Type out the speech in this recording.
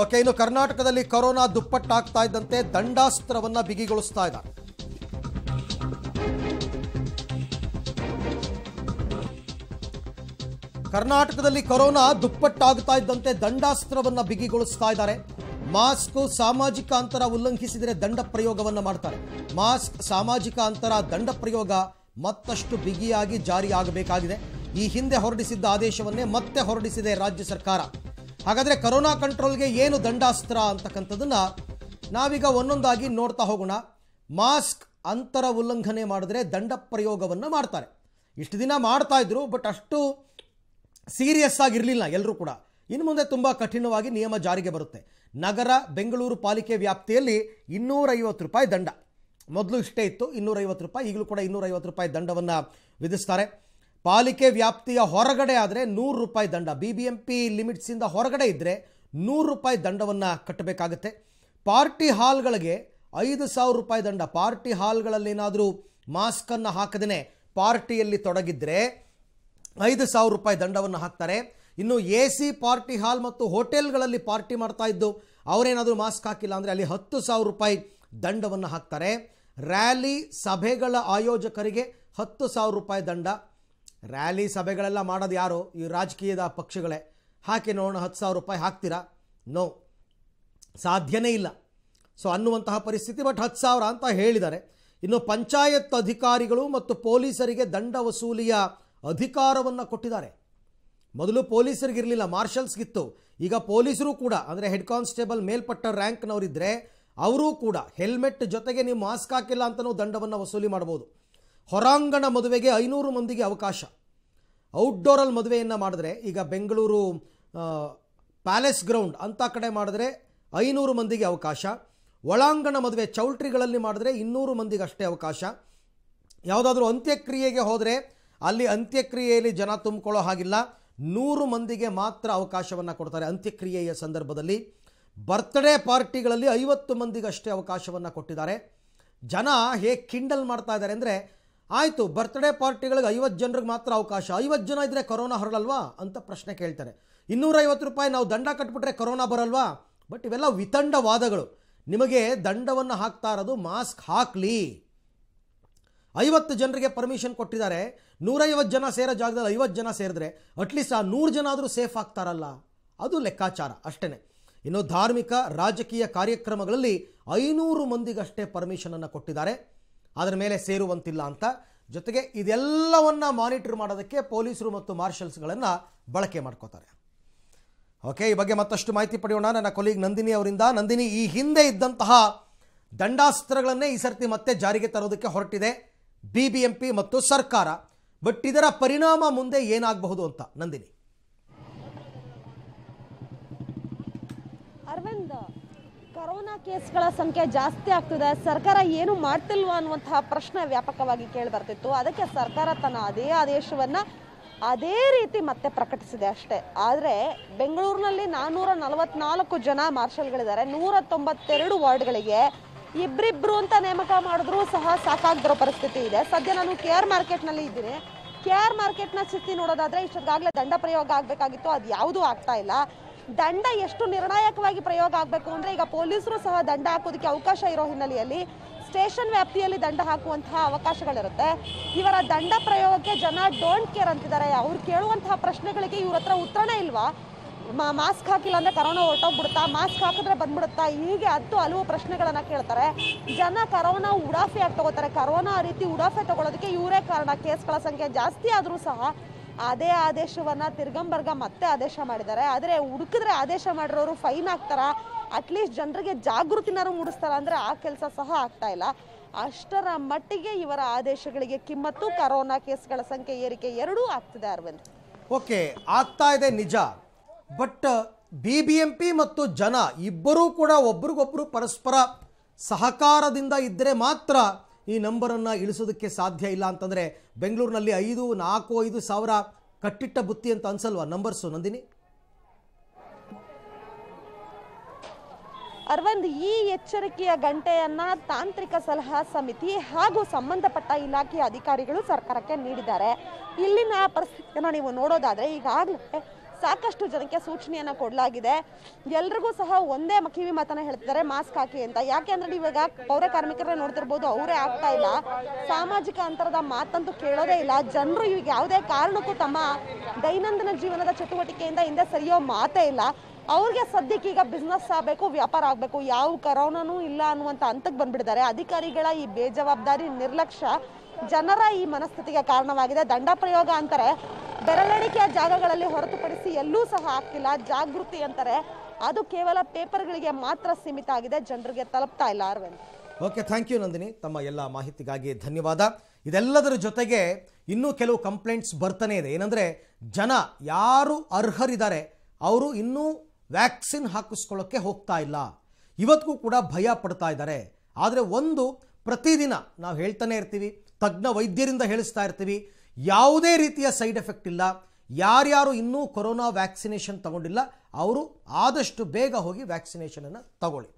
okay ಇನ್ನು ಕರ್ನಾಟಕದಲ್ಲಿ corona ದುಪ್ಪಟ್ಟಾಗ್ತಾ ಇದ್ದಂತೆ ದಂಡಾಸ್ತ್ರವನ್ನ ಬಿಗಿಗೊಳಿಸ್ತಾ ಇದ್ದಾರೆ ಕರ್ನಾಟಕದಲ್ಲಿ ಕೊರೋನಾ ದುಪ್ಪಟ್ಟಾಗ್ತಾ ಇದ್ದಂತೆ ದಂಡಾಸ್ತ್ರವನ್ನ ಬಿಗಿಗೊಳಿಸ್ತಾ ಇದ್ದಾರೆ ಮಾಸ್ಕ್ ಸಾಮಾಜಿಕ ಅಂತರ ಉಲ್ಲಂಘಿಸಿದರೆ ದಂಡ ಪ್ರಯೋಗವನ್ನ ಮಾಡ್ತಾರೆ ಮಾಸ್ಕ್ ಸಾಮಾಜಿಕ ಅಂತರ ದಂಡ ಪ್ರಯೋಗ ಮತ್ತಷ್ಟು ಬಿಗಿಯಾಗಿ ಜಾರಿಯಾಗಬೇಕಾಗಿದೆ ಈ ಹಿಂದೆ ಹೊರಡಿಸಿದ್ದ ಆದೇಶವನ್ನೇ ಮತ್ತೆ ಹೊರಡಿಸಿದೆ ರಾಜ್ಯ ಸರ್ಕಾರ ಹಾಗಾದರೆ ಕರೋನಾ ಕಂಟ್ರೋಲ್ಗೆ ಏನು ದಂಡಾಸ್ತ್ರ ಅಂತಕ್ಕಂಥದ್ದನ್ನ ನಾವೀಗ ಒಂದೊಂದಾಗಿ ನೋಡ್ತಾ ಹೋಗೋಣ ಮಾಸ್ಕ್ ಅಂತರ ಉಲ್ಲಂಘನೆ ಮಾಡಿದ್ರೆ ದಂಡ ಪ್ರಯೋಗವನ್ನು ಮಾಡ್ತಾರೆ ಇಷ್ಟು ದಿನ ಮಾಡ್ತಾ ಇದ್ರು ಬಟ್ ಅಷ್ಟು ಸೀರಿಯಸ್ ಆಗಿರಲಿಲ್ಲ ಎಲ್ಲರೂ ಕೂಡ ಇನ್ನು ಮುಂದೆ ತುಂಬ ಕಠಿಣವಾಗಿ ನಿಯಮ ಜಾರಿಗೆ ಬರುತ್ತೆ ನಗರ ಬೆಂಗಳೂರು ಪಾಲಿಕೆ ವ್ಯಾಪ್ತಿಯಲ್ಲಿ ಇನ್ನೂರೈವತ್ತು ರೂಪಾಯಿ ದಂಡ ಮೊದಲು ಇಷ್ಟೇ ಇತ್ತು ಇನ್ನೂರೈವತ್ತು ರೂಪಾಯಿ ಈಗಲೂ ಕೂಡ ಇನ್ನೂರೈವತ್ತು ರೂಪಾಯಿ ದಂಡವನ್ನು ವಿಧಿಸ್ತಾರೆ ಪಾಲಿಕೆ ವ್ಯಾಪ್ತಿಯ ಹೊರಗಡೆ ಆದರೆ ನೂರು ರೂಪಾಯಿ ದಂಡ ಬಿ ಬಿ ಎಂ ಪಿ ಲಿಮಿಟ್ಸಿಂದ ಹೊರಗಡೆ ಇದ್ದರೆ ನೂರು ರೂಪಾಯಿ ದಂಡವನ್ನು ಕಟ್ಟಬೇಕಾಗತ್ತೆ ಪಾರ್ಟಿ ಹಾಲ್ಗಳಿಗೆ ಐದು ಸಾವಿರ ರೂಪಾಯಿ ದಂಡ ಪಾರ್ಟಿ ಏನಾದರೂ ಮಾಸ್ಕನ್ನು ಹಾಕದೇ ಪಾರ್ಟಿಯಲ್ಲಿ ತೊಡಗಿದ್ರೆ ಐದು ಸಾವಿರ ರೂಪಾಯಿ ದಂಡವನ್ನು ಹಾಕ್ತಾರೆ ಇನ್ನು ಎ ಸಿ ಪಾರ್ಟಿ ಹಾಲ್ ಮತ್ತು ಹೋಟೆಲ್ಗಳಲ್ಲಿ ಪಾರ್ಟಿ ಮಾಡ್ತಾ ಇದ್ದು ಅವರೇನಾದರೂ ಮಾಸ್ಕ್ ಹಾಕಿಲ್ಲ ಅಂದರೆ ಅಲ್ಲಿ ಹತ್ತು ಸಾವಿರ ರೂಪಾಯಿ ದಂಡವನ್ನು ಹಾಕ್ತಾರೆ ರ್ಯಾಲಿ ಸಭೆಗಳ ಆಯೋಜಕರಿಗೆ ಹತ್ತು ಸಾವಿರ ರೂಪಾಯಿ ದಂಡ ರ್ಯಾಲಿ ಸಭೆಗಳೆಲ್ಲ ಮಾಡೋದು ಯಾರು ಈ ರಾಜಕೀಯದ ಪಕ್ಷಗಳೇ ಹಾಕಿ ನೋಡೋಣ ಹತ್ತು ಸಾವಿರ ರೂಪಾಯಿ ಹಾಕ್ತೀರಾ ನೋ ಸಾಧ್ಯನೇ ಇಲ್ಲ ಸೊ ಅನ್ನುವಂತಹ ಪರಿಸ್ಥಿತಿ ಬಟ್ ಹತ್ತು ಸಾವಿರ ಅಂತ ಹೇಳಿದ್ದಾರೆ ಇನ್ನು ಪಂಚಾಯತ್ ಅಧಿಕಾರಿಗಳು ಮತ್ತು ಪೊಲೀಸರಿಗೆ ದಂಡ ವಸೂಲಿಯ ಅಧಿಕಾರವನ್ನು ಕೊಟ್ಟಿದ್ದಾರೆ ಮೊದಲು ಪೊಲೀಸರಿಗಿರಲಿಲ್ಲ ಮಾರ್ಷಲ್ಸ್ಗಿತ್ತು ಈಗ ಪೊಲೀಸರು ಕೂಡ ಅಂದರೆ ಹೆಡ್ ಕಾನ್ಸ್ಟೇಬಲ್ ಮೇಲ್ಪಟ್ಟ ರ್ಯಾಂಕ್ನವರಿದ್ದರೆ ಅವರೂ ಕೂಡ ಹೆಲ್ಮೆಟ್ ಜೊತೆಗೆ ನೀವು ಮಾಸ್ಕ್ ಹಾಕಿಲ್ಲ ಅಂತಲೂ ದಂಡವನ್ನು ವಸೂಲಿ ಮಾಡ್ಬೋದು ಹೊರಾಂಗಣ ಮದುವೆಗೆ ಐನೂರು ಮಂದಿಗೆ ಅವಕಾಶ ಔಟ್ಡೋರಲ್ಲಿ ಮದುವೆಯನ್ನು ಮಾಡಿದ್ರೆ ಈಗ ಬೆಂಗಳೂರು ಪ್ಯಾಲೇಸ್ ಗ್ರೌಂಡ್ ಅಂಥ ಕಡೆ ಮಾಡಿದ್ರೆ ಐನೂರು ಮಂದಿಗೆ ಅವಕಾಶ ಒಳಾಂಗಣ ಮದುವೆ ಚೌಲ್ಟ್ರಿಗಳಲ್ಲಿ ಮಾಡಿದ್ರೆ ಇನ್ನೂರು ಮಂದಿಗೆ ಅಷ್ಟೇ ಅವಕಾಶ ಯಾವುದಾದ್ರೂ ಅಂತ್ಯಕ್ರಿಯೆಗೆ ಹೋದರೆ ಅಲ್ಲಿ ಅಂತ್ಯಕ್ರಿಯೆಯಲ್ಲಿ ಜನ ತುಂಬಿಕೊಳ್ಳೋ ಹಾಗಿಲ್ಲ ನೂರು ಮಂದಿಗೆ ಮಾತ್ರ ಅವಕಾಶವನ್ನು ಕೊಡ್ತಾರೆ ಅಂತ್ಯಕ್ರಿಯೆಯ ಸಂದರ್ಭದಲ್ಲಿ ಬರ್ತ್ಡೇ ಪಾರ್ಟಿಗಳಲ್ಲಿ ಐವತ್ತು ಮಂದಿಗಷ್ಟೇ ಅವಕಾಶವನ್ನು ಕೊಟ್ಟಿದ್ದಾರೆ ಜನ ಹೇಗೆ ಕಿಂಡಲ್ ಮಾಡ್ತಾ ಇದ್ದಾರೆ ಅಂದರೆ ಆಯಿತು ಬರ್ತ್ಡೇ ಪಾರ್ಟಿಗಳಿಗೆ ಐವತ್ತು ಜನರಿಗೆ ಮಾತ್ರ ಅವಕಾಶ ಐವತ್ತು ಜನ ಇದ್ದರೆ ಕೊರೋನಾ ಹರಡಲ್ವಾ ಅಂತ ಪ್ರಶ್ನೆ ಕೇಳ್ತಾರೆ ಇನ್ನೂರೈವತ್ತು ರೂಪಾಯಿ ನಾವು ದಂಡ ಕಟ್ಬಿಟ್ರೆ ಕೊರೋನಾ ಬರಲ್ವಾ ಬಟ್ ಇವೆಲ್ಲ ವಿತಂಡ ವಾದಗಳು ನಿಮಗೆ ದಂಡವನ್ನು ಹಾಕ್ತಾ ಇರೋದು ಮಾಸ್ಕ್ ಹಾಕಲಿ ಐವತ್ತು ಜನರಿಗೆ ಪರ್ಮಿಷನ್ ಕೊಟ್ಟಿದ್ದಾರೆ ನೂರೈವತ್ತು ಜನ ಸೇರೋ ಜಾಗದಲ್ಲಿ ಐವತ್ತು ಜನ ಸೇರಿದ್ರೆ ಅಟ್ಲೀಸ್ಟ್ ಆ ನೂರು ಜನ ಆದರೂ ಸೇಫ್ ಆಗ್ತಾರಲ್ಲ ಅದು ಲೆಕ್ಕಾಚಾರ ಅಷ್ಟೇ ಇನ್ನು ಧಾರ್ಮಿಕ ರಾಜಕೀಯ ಕಾರ್ಯಕ್ರಮಗಳಲ್ಲಿ ಐನೂರು ಮಂದಿಗಷ್ಟೇ ಪರ್ಮಿಷನನ್ನು ಕೊಟ್ಟಿದ್ದಾರೆ ಅದರ ಮೇಲೆ ಸೇರುವಂತಿಲ್ಲ ಅಂತ ಜೊತೆಗೆ ಇದೆಲ್ಲವನ್ನು ಮಾನಿಟರ್ ಮಾಡೋದಕ್ಕೆ ಪೊಲೀಸರು ಮತ್ತು ಮಾರ್ಷಲ್ಸ್ಗಳನ್ನು ಬಳಕೆ ಮಾಡ್ಕೋತಾರೆ ಓಕೆ ಈ ಬಗ್ಗೆ ಮತ್ತಷ್ಟು ಮಾಹಿತಿ ಪಡೆಯೋಣ ನನ್ನ ಕೊಲೀಗ್ ನಂದಿನಿ ಅವರಿಂದ ನಂದಿನಿ ಈ ಹಿಂದೆ ಇದ್ದಂತಹ ದಂಡಾಸ್ತ್ರಗಳನ್ನೇ ಈ ಸರ್ತಿ ಮತ್ತೆ ಜಾರಿಗೆ ತರೋದಕ್ಕೆ ಹೊರಟಿದೆ ಬಿ ಬಿ ಎಂ ಪಿ ಮತ್ತು ಸರ್ಕಾರ ಬಟ್ ಇದರ ಪರಿಣಾಮ ಮುಂದೆ ಏನಾಗಬಹುದು ಅಂತ ನಂದಿನಿ ಅರವಿಂದ್ ಕೊರೋನಾ ಕೇಸ್ಗಳ ಸಂಖ್ಯೆ ಜಾಸ್ತಿ ಆಗ್ತಿದೆ ಸರ್ಕಾರ ಏನು ಮಾಡ್ತಿಲ್ವಾ ಅನ್ನುವಂತಹ ಪ್ರಶ್ನೆ ವ್ಯಾಪಕವಾಗಿ ಕೇಳಿ ಬರ್ತಿತ್ತು ಅದಕ್ಕೆ ಸರ್ಕಾರ ತನ್ನ ಅದೇ ಆದೇಶವನ್ನ ಅದೇ ರೀತಿ ಮತ್ತೆ ಪ್ರಕಟಿಸಿದೆ ಅಷ್ಟೇ ಆದ್ರೆ ಬೆಂಗಳೂರಿನಲ್ಲಿ ನಾನೂರ ನಲವತ್ನಾಲ್ಕು ಜನ ಮಾರ್ಷಲ್ಗಳಿದ್ದಾರೆ ನೂರ ತೊಂಬತ್ತೆರಡು ವಾರ್ಡ್ಗಳಿಗೆ ಇಬ್ಬರಿಬ್ರು ಅಂತ ನೇಮಕ ಮಾಡಿದ್ರೂ ಸಹ ಸಾಕಾಗದಿರೋ ಪರಿಸ್ಥಿತಿ ಇದೆ ಸದ್ಯ ನಾನು ಕೆ ಆರ್ ಮಾರ್ಕೆಟ್ನಲ್ಲಿ ಇದ್ದೀನಿ ಕೆ ಆರ್ ಮಾರ್ಕೆಟ್ನ ಸ್ಥಿತಿ ನೋಡೋದಾದ್ರೆ ಇಷ್ಟೊತ್ತಾಗಲೇ ದಂಡ ಪ್ರಯೋಗ ಆಗಬೇಕಾಗಿತ್ತು ಅದು ಯಾವುದೂ ಆಗ್ತಾ ಇಲ್ಲ ದಂಡ ಎಷ್ಟು ನಿರ್ಣಾಯಕವಾಗಿ ಪ್ರಯೋಗ ಆಗಬೇಕು ಅಂದರೆ ಈಗ ಪೊಲೀಸರು ಸಹ ದಂಡ ಹಾಕೋದಕ್ಕೆ ಅವಕಾಶ ಇರೋ ಹಿನ್ನೆಲೆಯಲ್ಲಿ ಸ್ಟೇಷನ್ ವ್ಯಾಪ್ತಿಯಲ್ಲಿ ದಂಡ ಹಾಕುವಂತಹ ಅವಕಾಶಗಳಿರುತ್ತೆ ಇವರ ದಂಡ ಪ್ರಯೋಗಕ್ಕೆ ಜನ ಡೋಂಟ್ ಕೇರ್ ಅಂತಿದ್ದಾರೆ ಅವ್ರು ಕೇಳುವಂತಹ ಪ್ರಶ್ನೆಗಳಿಗೆ ಇವ್ರ ಹತ್ರ ಉತ್ತರನೇ ಇಲ್ವಾ ಮಾಸ್ಕ್ ಹಾಕಿಲ್ಲ ಅಂದರೆ ಕರೋನಾ ಹೊರಟೋಗ್ಬಿಡುತ್ತಾ ಮಾಸ್ಕ್ ಹಾಕಿದ್ರೆ ಬಂದ್ಬಿಡುತ್ತಾ ಹೀಗೆ ಹತ್ತು ಹಲವು ಪ್ರಶ್ನೆಗಳನ್ನು ಕೇಳ್ತಾರೆ ಜನ ಕರೋನಾ ಆಗಿ ತಗೋತಾರೆ ಕರೋನಾ ರೀತಿ ಉಡಾಫೆ ತಗೊಳ್ಳೋದಕ್ಕೆ ಇವರೇ ಕಾರಣ ಕೇಸ್ಗಳ ಸಂಖ್ಯೆ ಜಾಸ್ತಿ ಆದರೂ ಸಹ ಅದೇ ಆದೇಶವನ್ನು ತಿರ್ಗಂಬರ್ಗ ಮತ್ತೆ ಆದೇಶ ಮಾಡಿದ್ದಾರೆ ಆದರೆ ಹುಡುಕಿದ್ರೆ ಆದೇಶ ಮಾಡಿರೋರು ಫೈನ್ ಹಾಕ್ತಾರ ಅಟ್ಲೀಸ್ಟ್ ಜನರಿಗೆ ಜಾಗೃತಿನಾರು ಮೂಡಿಸ್ತಾರ ಅಂದರೆ ಆ ಕೆಲಸ ಸಹ ಆಗ್ತಾ ಇಲ್ಲ ಅಷ್ಟರ ಮಟ್ಟಿಗೆ ಇವರ ಆದೇಶಗಳಿಗೆ ಕಿಮ್ಮತ್ತು ಕರೋನಾ ಕೇಸ್ಗಳ ಸಂಖ್ಯೆ ಏರಿಕೆ ಎರಡೂ ಆಗ್ತಿದೆ ಅರವಿಂದ್ ಓಕೆ ಆಗ್ತಾ ಇದೆ ನಿಜ but B B M P ಮತ್ತು ಜನ ಇಬ್ಬರೂ ಕೂಡ ಒಬ್ರಿಗೊಬ್ರು ಪರಸ್ಪರ ಸಹಕಾರದಿಂದ ಇದ್ದರೆ ಮಾತ್ರ ಈ ನಂಬರನ್ನು ಇಳಿಸೋದಕ್ಕೆ ಸಾಧ್ಯ ಇಲ್ಲ ಅಂತಂದರೆ ಬೆಂಗಳೂರಿನಲ್ಲಿ ಐದು ನಾಲ್ಕು ಐದು ಸಾವಿರ ಕಟ್ಟಿಟ್ಟ ಬುತ್ತಿ ಅಂತ ಅನ್ಸಲ್ವಾ ನಂಬರ್ಸು ನಂದಿನಿ ಅರವಿಂದ್ ಈ ಎಚ್ಚರಿಕೆಯ ಗಂಟೆಯನ್ನ ತಾಂತ್ರಿಕ ಸಲಹಾ ಸಮಿತಿ ಹಾಗೂ ಸಂಬಂಧಪಟ್ಟ ಇಲಾಖೆಯ ಅಧಿಕಾರಿಗಳು ಸರ್ಕಾರಕ್ಕೆ ನೀಡಿದ್ದಾರೆ ಇಲ್ಲಿನ ಪರಿಸ್ಥಿತಿಯನ್ನು ನೀವು ನೋಡೋದಾದ್ರೆ ಈಗಾಗಲೇ ಸಾಕಷ್ಟು ಜನಕ್ಕೆ ಸೂಚನೆಯನ್ನು ಕೊಡಲಾಗಿದೆ ಎಲ್ರಿಗೂ ಸಹ ಒಂದೇ ಕಿವಿ ಮಾತನ್ನ ಹೇಳ್ತಿದ್ದಾರೆ ಮಾಸ್ಕ್ ಹಾಕಿ ಅಂತ ಯಾಕೆ ಅಂದ್ರೆ ಇವಾಗ ಪೌರ ಕಾರ್ಮಿಕರನ್ನ ನೋಡ್ತಿರ್ಬೋದು ಅವರೇ ಆಗ್ತಾ ಇಲ್ಲ ಸಾಮಾಜಿಕ ಅಂತರದ ಮಾತಂತೂ ಕೇಳೋದೇ ಇಲ್ಲ ಜನರು ಈಗ ಯಾವುದೇ ಕಾರಣಕ್ಕೂ ತಮ್ಮ ದೈನಂದಿನ ಜೀವನದ ಚಟುವಟಿಕೆಯಿಂದ ಹಿಂದೆ ಸರಿಯೋ ಮಾತೇ ಇಲ್ಲ ಅವ್ರಿಗೆ ಸದ್ಯಕ್ಕೆ ಈಗ ಬಿಸ್ನೆಸ್ ಆಗಬೇಕು ವ್ಯಾಪಾರ ಆಗಬೇಕು ಯಾವ ಕರೋನಾನೂ ಇಲ್ಲ ಅನ್ನುವಂಥ ಹಂತಕ್ಕೆ ಬಂದ್ಬಿಟ್ಟಿದ್ದಾರೆ ಅಧಿಕಾರಿಗಳ ಈ ಬೇಜವಾಬ್ದಾರಿ ನಿರ್ಲಕ್ಷ್ಯ ಜನರ ಈ ಮನಸ್ಥಿತಿಗೆ ಕಾರಣವಾಗಿದೆ ದಂಡ ಪ್ರಯೋಗ ಅಂತಾರೆ ಬೆರಳಡಿಕೆಯ ಜಾಗಗಳಲ್ಲಿ ಹೊರತುಪಡಿಸಿ ಎಲ್ಲೂ ಸಹ ಆಗ್ತಿಲ್ಲ ಜಾಗೃತಿ ಅಂತಾರೆ ಅದು ಕೇವಲ ಪೇಪರ್ಗಳಿಗೆ ಮಾತ್ರ ಸೀಮಿತ ಆಗಿದೆ ಜನರಿಗೆ ತಲುಪ್ತಾ ಇಲ್ಲ Arvind okay thank you Nandini ತಮ್ಮ ಎಲ್ಲ ಮಾಹಿತಿಗಾಗಿ ಧನ್ಯವಾದ ಇದೆಲ್ಲದರ ಜೊತೆಗೆ ಇನ್ನೂ ಕೆಲವು ಕಂಪ್ಲೇಂಟ್ಸ್ ಬರ್ತಾನೆ ಇದೆ ಏನಂದರೆ ಜನ ಯಾರು ಅರ್ಹರಿದ್ದಾರೆ ಅವರು ಇನ್ನೂ ವ್ಯಾಕ್ಸಿನ್ ಹಾಕಿಸ್ಕೊಳ್ಳೋಕ್ಕೆ ಹೋಗ್ತಾ ಇಲ್ಲ ಇವತ್ತಿಗೂ ಕೂಡ ಭಯ ಪಡ್ತಾ ಇದ್ದಾರೆ ಆದರೆ ಒಂದು ಪ್ರತಿದಿನ ನಾವು ಹೇಳ್ತಾನೆ ಇರ್ತೀವಿ ತಜ್ಞ ವೈದ್ಯರಿಂದ ಹೇಳಿಸ್ತಾ ಇರ್ತೀವಿ ಯಾವುದೇ ರೀತಿಯ ಸೈಡ್ ಎಫೆಕ್ಟ್ ಇಲ್ಲ ಯಾರ್ಯಾರು ಇನ್ನೂ ಕೊರೋನಾ ವ್ಯಾಕ್ಸಿನೇಷನ್ ತಗೊಂಡಿಲ್ಲ ಅವರು ಆದಷ್ಟು ಬೇಗ ಹೋಗಿ ವ್ಯಾಕ್ಸಿನೇಷನನ್ನು ತಗೊಳ್ಳಿ